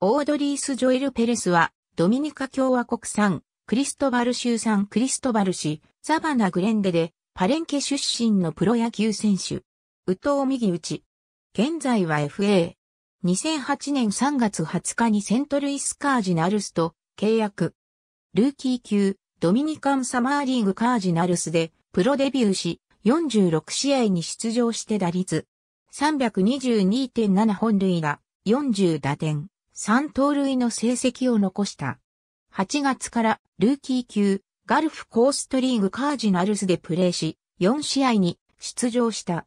オードリース・ジョエル・ペレスは、ドミニカ共和国産、クリストバル州産クリストバル市、サバナ・グレンデで、パレンケ出身のプロ野球選手。宇藤右打ち。現在は FA。2008年3月20日にセントルイス・カージナルスと契約。ルーキー級、ドミニカンサマーリーグカージナルスで、プロデビューし、46試合に出場して打率。322.7本塁打、40打点。3盗塁の成績を残した。8月からルーキー級ガルフコーストリーグカージナルスでプレーし、4試合に出場した。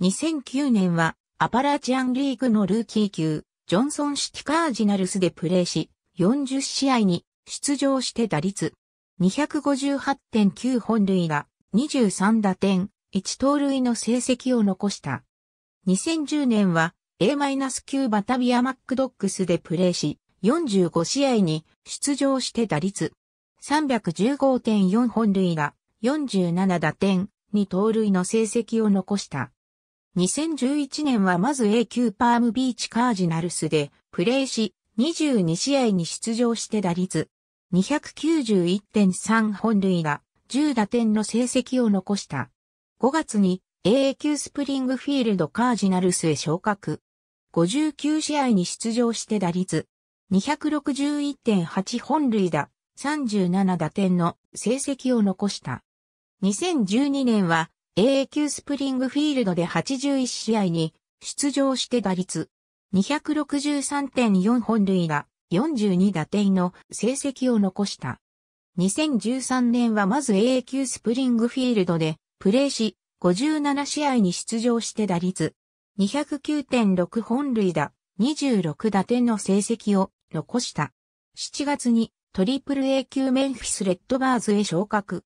2009年はアパラチアンリーグのルーキー級ジョンソンシティカージナルスでプレーし、40試合に出場して打率258.9本塁が23打点、1盗塁の成績を残した。2010年は A-9 バタビアマックドックスでプレーし、45試合に出場して打率315.4本塁打、47打点、に盗塁の成績を残した。2011年はまず A 級パームビーチカージナルスでプレーし、22試合に出場して打率291.3本塁打、10打点の成績を残した。5月に A 級スプリングフィールドカージナルスへ昇格。59試合に出場して打率、261.8本塁打、37打点の成績を残した。2012年は AA 級スプリングフィールドで81試合に出場して打率、263.4本塁打、42打点の成績を残した。2013年はまず AA 級スプリングフィールドでプレーし、57試合に出場して打率、209.6本塁打、26打点の成績を残した。7月にトリプル A 級メンフィスレッドバーズへ昇格。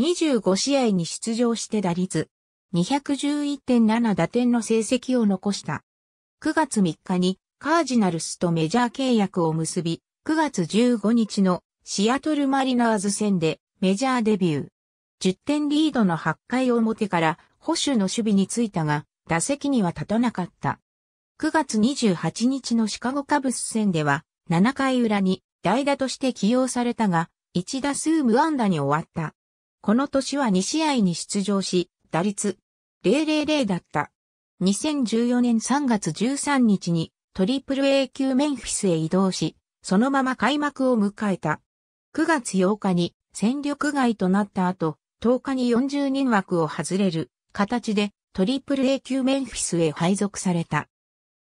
25試合に出場して打率211.7打点の成績を残した。9月3日にカージナルスとメジャー契約を結び、9月15日のシアトルマリナーズ戦でメジャーデビュー。10点リードの8回表から保守の守備についたが、打席には立たなかった。9月28日のシカゴカブス戦では、7回裏に代打として起用されたが、1打数無安打に終わった。この年は2試合に出場し、打率000だった。2014年3月13日にトリプル A 級メンフィスへ移動し、そのまま開幕を迎えた。9月8日に戦力外となった後、10日に40人枠を外れる形でトリプル A 級メンフィスへ配属された。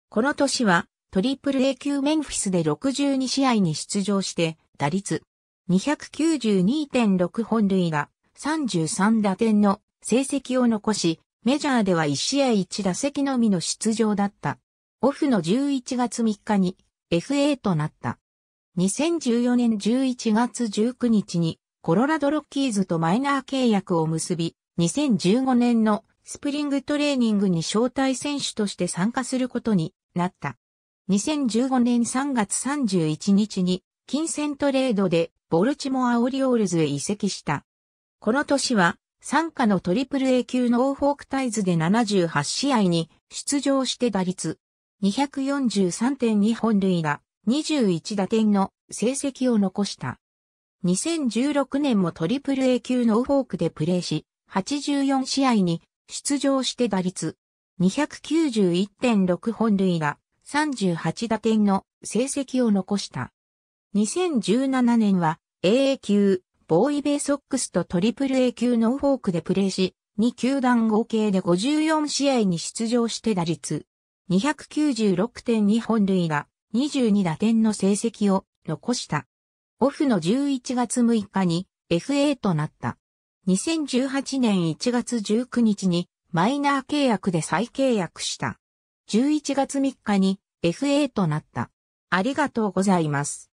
この年は、トリプル A 級メンフィスで62試合に出場して、打率292.6本塁打、33打点の成績を残し、メジャーでは1試合1打席のみの出場だった。オフの11月3日に FA となった。2014年11月19日にコロラドロッキーズとマイナー契約を結び、2015年のスプリングトレーニングに招待選手として参加することになった。2015年3月31日に金銭トレードでボルチモアオリオールズへ移籍した。この年は参加のトリプル A 級のオーフォークタイズで78試合に出場して打率243.2本塁打21打点の成績を残した。2016年もトリプル A 級のオーフォークでプレーし、84試合に出場して打率291.6本塁打、38打点の成績を残した。2017年は AA 級、ボーイベイソックスとトリプル a 級ノーフォークでプレーし、2球団合計で54試合に出場して打率296.2本塁打、22打点の成績を残した。オフの11月6日に FA となった。2018年1月19日にマイナー契約で再契約した。11月3日に FA となった。ありがとうございます。